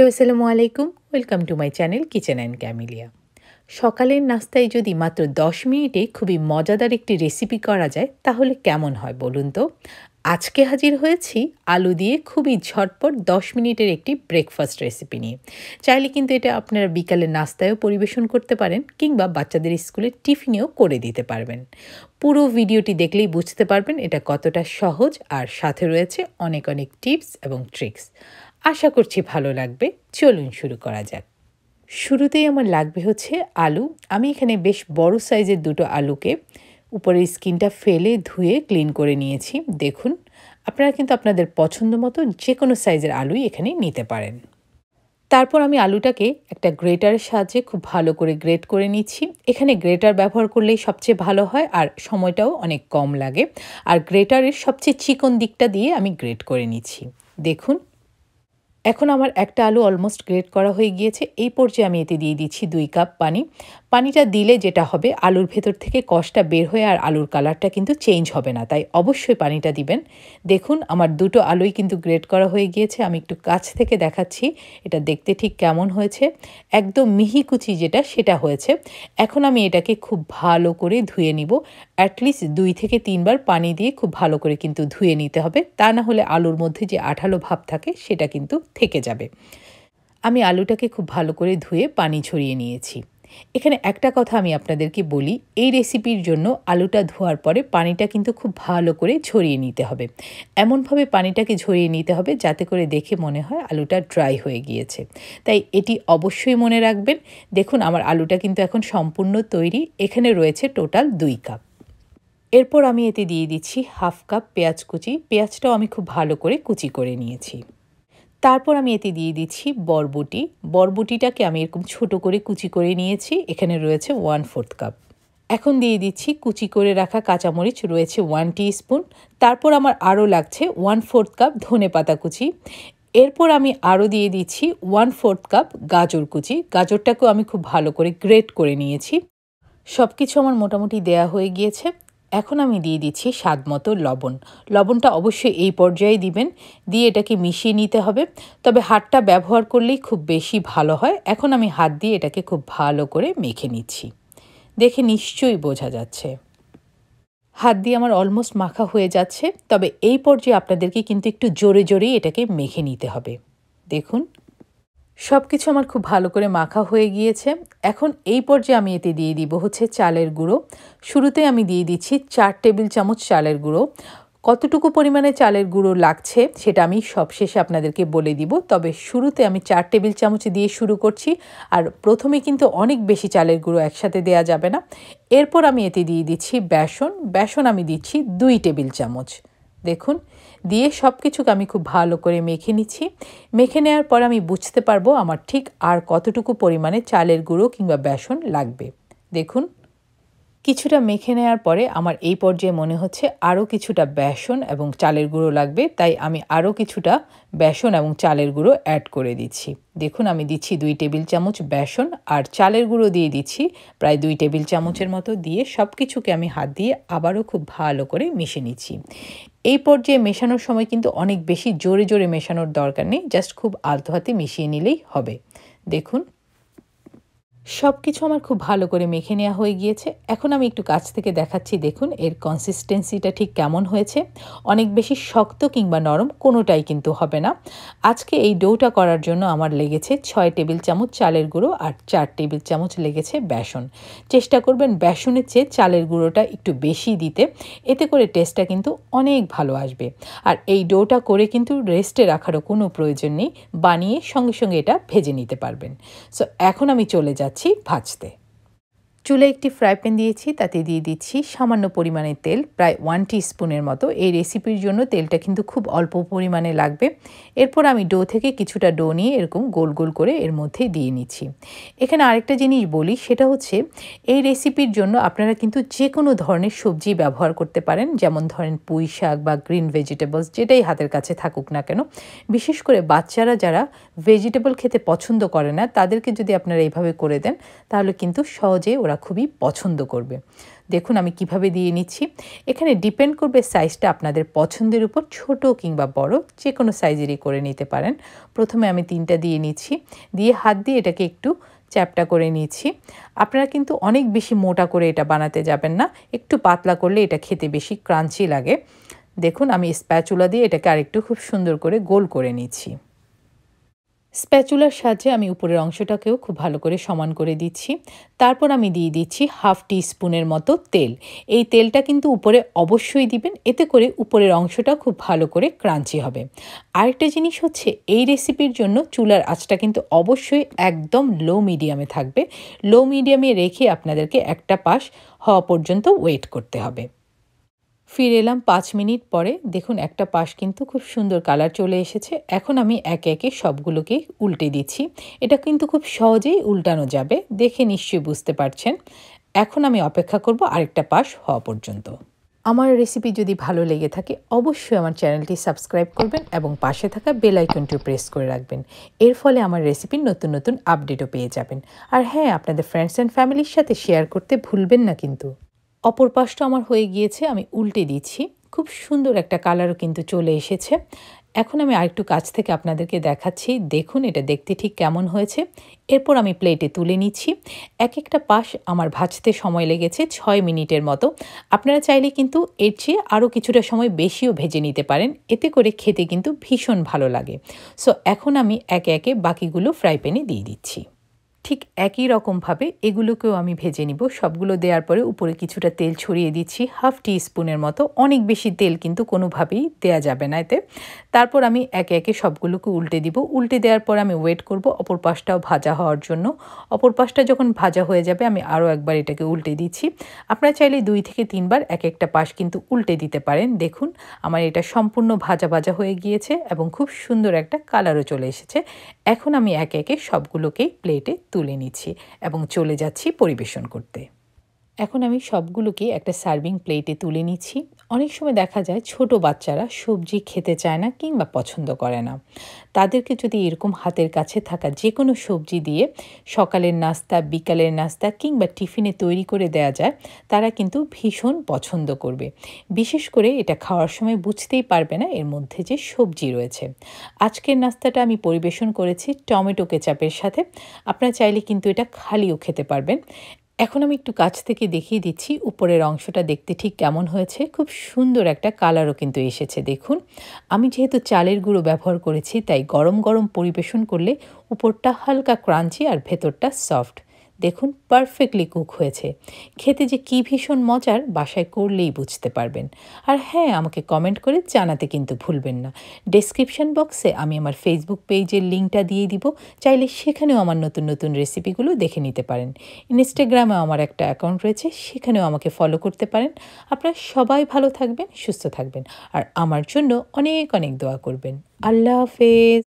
hello আসসালামু আলাইকুম welcome to my channel kitchen and Camellia সকালের নাস্তায় যদি মাত্র দশ মিনিটে খুবই মজাদার একটি রেসিপি করা যায় তাহলে কেমন হয় বলুন তো আজকে হাজির হয়েছি আলু দিয়ে খুবই ঝটপট দশ মিনিটের একটি ব্রেকফাস্ট রেসিপি নিয়ে চাইলে কিন্তু এটা আপনারা বিকালে নাস্তায়ও পরিবেশন করতে পারেন কিংবা বাচ্চাদের স্কুলে টিফিনেও করে দিতে পারবেন পুরো ভিডিওটি দেখলেই বুঝতে পারবেন এটা কতটা সহজ আর সাথে রয়েছে অনেক অনেক টিপস এবং ট্রিক্স আশা করছি ভালো লাগবে চলুন শুরু করা যাক শুরুতেই আমার লাগবে হচ্ছে আলু আমি এখানে বেশ বড় সাইজের দুটো আলুকে উপরের স্কিনটা ফেলে ধুয়ে ক্লিন করে নিয়েছি দেখুন আপনারা কিন্তু আপনাদের পছন্দ মতো যে কোনো সাইজের আলুই এখানে নিতে পারেন তারপর আমি আলুটাকে একটা গ্রেটারের সাহায্যে খুব ভালো করে গ্রেট করে নিচ্ছি এখানে গ্রেটার ব্যবহার করলেই সবচেয়ে ভালো হয় আর সময়টাও অনেক কম লাগে আর গ্রেটারের সবচেয়ে চিকন দিকটা দিয়ে আমি গ্রেট করে নিচ্ছি দেখুন এখন আমার একটা আলু অলমোস্ট গ্রেট করা হয়ে গিয়েছে এই পর্যায়ে আমি এতে দিয়ে দিচ্ছি দুই কাপ পানি পানিটা দিলে যেটা হবে আলুর ভেতর থেকে কষটা বের হয়ে আর আলুর কালারটা কিন্তু চেঞ্জ হবে না তাই অবশ্যই পানিটা দিবেন দেখুন আমার দুটো আলুই কিন্তু গ্রেট করা হয়ে গিয়েছে আমি একটু কাছ থেকে দেখাচ্ছি এটা দেখতে ঠিক কেমন হয়েছে একদম মিহি কুচি যেটা সেটা হয়েছে এখন আমি এটাকে খুব ভালো করে ধুয়ে নিব অ্যাটলিস্ট দুই থেকে তিনবার পানি দিয়ে খুব ভালো করে কিন্তু ধুয়ে নিতে হবে তা না হলে আলুর মধ্যে যে আঠালো ভাব থাকে সেটা কিন্তু থেকে যাবে আমি আলুটাকে খুব ভালো করে ধুয়ে পানি ছড়িয়ে নিয়েছি এখানে একটা কথা আমি আপনাদেরকে বলি এই রেসিপির জন্য আলুটা ধোয়ার পরে পানিটা কিন্তু খুব ভালো করে ঝরিয়ে নিতে হবে এমনভাবে পানিটাকে ঝরিয়ে নিতে হবে যাতে করে দেখে মনে হয় আলুটা ড্রাই হয়ে গিয়েছে তাই এটি অবশ্যই মনে রাখবেন দেখুন আমার আলুটা কিন্তু এখন সম্পূর্ণ তৈরি এখানে রয়েছে টোটাল দুই কাপ এরপর আমি এতে দিয়ে দিচ্ছি হাফ কাপ পেঁয়াজ কুচি পেঁয়াজটাও আমি খুব ভালো করে কুচি করে নিয়েছি তারপর আমি এতে দিয়ে দিচ্ছি বরবটি বরবটিটাকে আমি এরকম ছোট করে কুচি করে নিয়েছি এখানে রয়েছে ওয়ান ফোর্থ কাপ এখন দিয়ে দিচ্ছি কুচি করে রাখা কাঁচামরিচ রয়েছে ওয়ান স্পুন তারপর আমার আরও লাগছে ওয়ান ফোর্থ কাপ ধনে পাতা কুচি এরপর আমি আরও দিয়ে দিচ্ছি ওয়ান ফোর্থ কাপ গাজর কুচি গাজরটাকেও আমি খুব ভালো করে গ্রেট করে নিয়েছি সব কিছু আমার মোটামুটি দেয়া হয়ে গিয়েছে এখন আমি দিয়ে দিচ্ছি স্বাদ মতো লবণ লবণটা অবশ্যই এই পর্যায়ে দিবেন দিয়ে এটাকে মিশিয়ে নিতে হবে তবে হাতটা ব্যবহার করলেই খুব বেশি ভালো হয় এখন আমি হাত দিয়ে এটাকে খুব ভালো করে মেখে নিচ্ছি দেখে নিশ্চয়ই বোঝা যাচ্ছে হাত দিয়ে আমার অলমোস্ট মাখা হয়ে যাচ্ছে তবে এই পর্যায়ে আপনাদেরকে কিন্তু একটু জোরে জোরেই এটাকে মেখে নিতে হবে দেখুন সব কিছু আমার খুব ভালো করে মাখা হয়ে গিয়েছে এখন এই পর্যায়ে আমি এতে দিয়ে দিব হচ্ছে চালের গুঁড়ো শুরুতে আমি দিয়ে দিচ্ছি চার টেবিল চামচ চালের গুঁড়ো কতটুকু পরিমাণে চালের গুঁড়ো লাগছে সেটা আমি সবশেষে আপনাদেরকে বলে দিব তবে শুরুতে আমি চার টেবিল চামচ দিয়ে শুরু করছি আর প্রথমে কিন্তু অনেক বেশি চালের গুঁড়ো একসাথে দেয়া যাবে না এরপর আমি এতে দিয়ে দিচ্ছি বেসন বেসন আমি দিচ্ছি দুই টেবিল চামচ দেখুন দিয়ে সব কিছুকে আমি খুব ভালো করে মেখে নিচ্ছি মেখে নেওয়ার পর আমি বুঝতে পারবো আমার ঠিক আর কতটুকু পরিমাণে চালের গুঁড়ো কিংবা বেসন লাগবে দেখুন কিছুটা মেখে নেওয়ার পরে আমার এই পর্যায়ে মনে হচ্ছে আরও কিছুটা বেসন এবং চালের গুঁড়ো লাগবে তাই আমি আরও কিছুটা বেসন এবং চালের গুঁড়ো অ্যাড করে দিচ্ছি দেখুন আমি দিচ্ছি দুই টেবিল চামচ বেসন আর চালের গুঁড়ো দিয়ে দিচ্ছি প্রায় দুই টেবিল চামচের মতো দিয়ে সব কিছুকে আমি হাত দিয়ে আবারও খুব ভালো করে মিশে নিচ্ছি এই পর্যায়ে মেশানোর সময় কিন্তু অনেক বেশি জোরে জোরে মেশানোর দরকার নেই জাস্ট খুব আলতো হাতে মিশিয়ে নিলেই হবে দেখুন সব কিছু আমার খুব ভালো করে মেখে নেওয়া হয়ে গিয়েছে এখন আমি একটু কাছ থেকে দেখাচ্ছি দেখুন এর কনসিস্টেন্সিটা ঠিক কেমন হয়েছে অনেক বেশি শক্ত কিংবা নরম কোনোটাই কিন্তু হবে না আজকে এই ডোটা করার জন্য আমার লেগেছে ছয় টেবিল চামচ চালের গুঁড়ো আর চার টেবিল চামচ লেগেছে বেসন চেষ্টা করবেন বেসনের চেয়ে চালের গুঁড়োটা একটু বেশি দিতে এতে করে টেস্টটা কিন্তু অনেক ভালো আসবে আর এই ডোটা করে কিন্তু রেস্টে রাখারও কোনো প্রয়োজন নেই বানিয়ে সঙ্গে সঙ্গে এটা ভেজে নিতে পারবেন সো এখন আমি চলে যাচ্ছি 같이 바치되 চুলে একটি ফ্রাই প্যান দিয়েছি তাতে দিয়ে দিচ্ছি সামান্য পরিমাণে তেল প্রায় ওয়ান স্পুনের মতো এই রেসিপির জন্য তেলটা কিন্তু খুব অল্প পরিমাণে লাগবে এরপর আমি ডো থেকে কিছুটা ডো নিয়ে এরকম গোল গোল করে এর মধ্যে দিয়ে নিচ্ছি এখানে আরেকটা জিনিস বলি সেটা হচ্ছে এই রেসিপির জন্য আপনারা কিন্তু যে কোনো ধরনের সবজি ব্যবহার করতে পারেন যেমন ধরেন পুঁই শাক বা গ্রিন ভেজিটেবলস যেটাই হাতের কাছে থাকুক না কেন বিশেষ করে বাচ্চারা যারা ভেজিটেবল খেতে পছন্দ করে না তাদেরকে যদি আপনারা এইভাবে করে দেন তাহলে কিন্তু সহজে ওরা খুবই পছন্দ করবে দেখুন আমি কিভাবে দিয়ে নিচ্ছি এখানে ডিপেন্ড করবে সাইজটা আপনাদের পছন্দের উপর ছোট কিংবা বড় যে কোনো সাইজেরই করে নিতে পারেন প্রথমে আমি তিনটা দিয়ে নিচ্ছি দিয়ে হাত দিয়ে এটাকে একটু চ্যাপটা করে নিচ্ছি আপনারা কিন্তু অনেক বেশি মোটা করে এটা বানাতে যাবেন না একটু পাতলা করলে এটা খেতে বেশি ক্রাঞ্চি লাগে দেখুন আমি স্প্যাচুলা দিয়ে এটাকে আরেকটু খুব সুন্দর করে গোল করে নিচ্ছি স্প্যাচুলার সাহায্যে আমি উপরের অংশটাকেও খুব ভালো করে সমান করে দিচ্ছি তারপর আমি দিয়ে দিচ্ছি হাফ টি স্পুনের মতো তেল এই তেলটা কিন্তু উপরে অবশ্যই দিবেন এতে করে উপরের অংশটা খুব ভালো করে ক্রাঞ্চি হবে আরেকটা জিনিস হচ্ছে এই রেসিপির জন্য চুলার আঁচটা কিন্তু অবশ্যই একদম লো মিডিয়ামে থাকবে লো মিডিয়ামে রেখে আপনাদেরকে একটা পাশ হওয়া পর্যন্ত ওয়েট করতে হবে ফিরে এলাম পাঁচ মিনিট পরে দেখুন একটা পাশ কিন্তু খুব সুন্দর কালার চলে এসেছে এখন আমি একে একে সবগুলোকে উল্টে দিচ্ছি এটা কিন্তু খুব সহজেই উল্টানো যাবে দেখে নিশ্চয়ই বুঝতে পারছেন এখন আমি অপেক্ষা করব আরেকটা পাশ হওয়া পর্যন্ত আমার রেসিপি যদি ভালো লেগে থাকে অবশ্যই আমার চ্যানেলটি সাবস্ক্রাইব করবেন এবং পাশে থাকা বেল আইকনটিও প্রেস করে রাখবেন এর ফলে আমার রেসিপির নতুন নতুন আপডেটও পেয়ে যাবেন আর হ্যাঁ আপনাদের ফ্রেন্ডস অ্যান্ড ফ্যামিলির সাথে শেয়ার করতে ভুলবেন না কিন্তু অপর পাশটা আমার হয়ে গিয়েছে আমি উল্টে দিচ্ছি খুব সুন্দর একটা কালারও কিন্তু চলে এসেছে এখন আমি আরেকটু কাছ থেকে আপনাদেরকে দেখাচ্ছি দেখুন এটা দেখতে ঠিক কেমন হয়েছে এরপর আমি প্লেটে তুলে নিচ্ছি এক একটা পাশ আমার ভাজতে সময় লেগেছে ছয় মিনিটের মতো আপনারা চাইলে কিন্তু এর চেয়ে আরও কিছুটা সময় বেশিও ভেজে নিতে পারেন এতে করে খেতে কিন্তু ভীষণ ভালো লাগে সো এখন আমি একে একে বাকিগুলো ফ্রাই প্যানে দিয়ে দিচ্ছি ঠিক একই রকমভাবে এগুলোকেও আমি ভেজে নিব সবগুলো দেওয়ার পরে উপরে কিছুটা তেল ছড়িয়ে দিচ্ছি হাফ টি স্পুনের মতো অনেক বেশি তেল কিন্তু কোনোভাবেই দেয়া যাবে না এতে তারপর আমি একে একে সবগুলোকে উল্টে দিব উল্টে দেওয়ার পর আমি ওয়েট করব অপর পাশটাও ভাজা হওয়ার জন্য অপর পাশটা যখন ভাজা হয়ে যাবে আমি আরও একবার এটাকে উল্টে দিচ্ছি আপনারা চাইলে দুই থেকে তিনবার এক একটা পাশ কিন্তু উল্টে দিতে পারেন দেখুন আমার এটা সম্পূর্ণ ভাজা ভাজা হয়ে গিয়েছে এবং খুব সুন্দর একটা কালারও চলে এসেছে এখন আমি একে একে সবগুলোকেই প্লেটে তুলে নিচ্ছি এবং চলে যাচ্ছি পরিবেশন করতে এখন আমি সবগুলোকে একটা সার্ভিং প্লেটে তুলে নিচ্ছি অনেক সময় দেখা যায় ছোট বাচ্চারা সবজি খেতে চায় না কিংবা পছন্দ করে না তাদেরকে যদি এরকম হাতের কাছে থাকা যে কোনো সবজি দিয়ে সকালের নাস্তা বিকালের নাস্তা কিংবা টিফিনে তৈরি করে দেয়া যায় তারা কিন্তু ভীষণ পছন্দ করবে বিশেষ করে এটা খাওয়ার সময় বুঝতেই পারবে না এর মধ্যে যে সবজি রয়েছে আজকের নাস্তাটা আমি পরিবেশন করেছি টমেটো কেচাপের সাথে আপনারা চাইলে কিন্তু এটা খালিও খেতে পারবেন এখন আমি একটু কাছ থেকে দেখিয়ে দিচ্ছি উপরের অংশটা দেখতে ঠিক কেমন হয়েছে খুব সুন্দর একটা কালারও কিন্তু এসেছে দেখুন আমি যেহেতু চালের গুঁড়ো ব্যবহার করেছি তাই গরম গরম পরিবেশন করলে উপরটা হালকা ক্রাঞ্চি আর ভেতরটা সফট দেখুন পারফেক্টলি কুক হয়েছে খেতে যে কী ভীষণ মজার বাসায় করলেই বুঝতে পারবেন আর হ্যাঁ আমাকে কমেন্ট করে জানাতে কিন্তু ভুলবেন না ডেসক্রিপশন বক্সে আমি আমার ফেসবুক পেজের লিঙ্কটা দিয়ে দিব চাইলে সেখানেও আমার নতুন নতুন রেসিপিগুলো দেখে নিতে পারেন ইনস্টাগ্রামে আমার একটা অ্যাকাউন্ট রয়েছে সেখানেও আমাকে ফলো করতে পারেন আপনারা সবাই ভালো থাকবেন সুস্থ থাকবেন আর আমার জন্য অনেক অনেক দোয়া করবেন আল্লাহ হাফেজ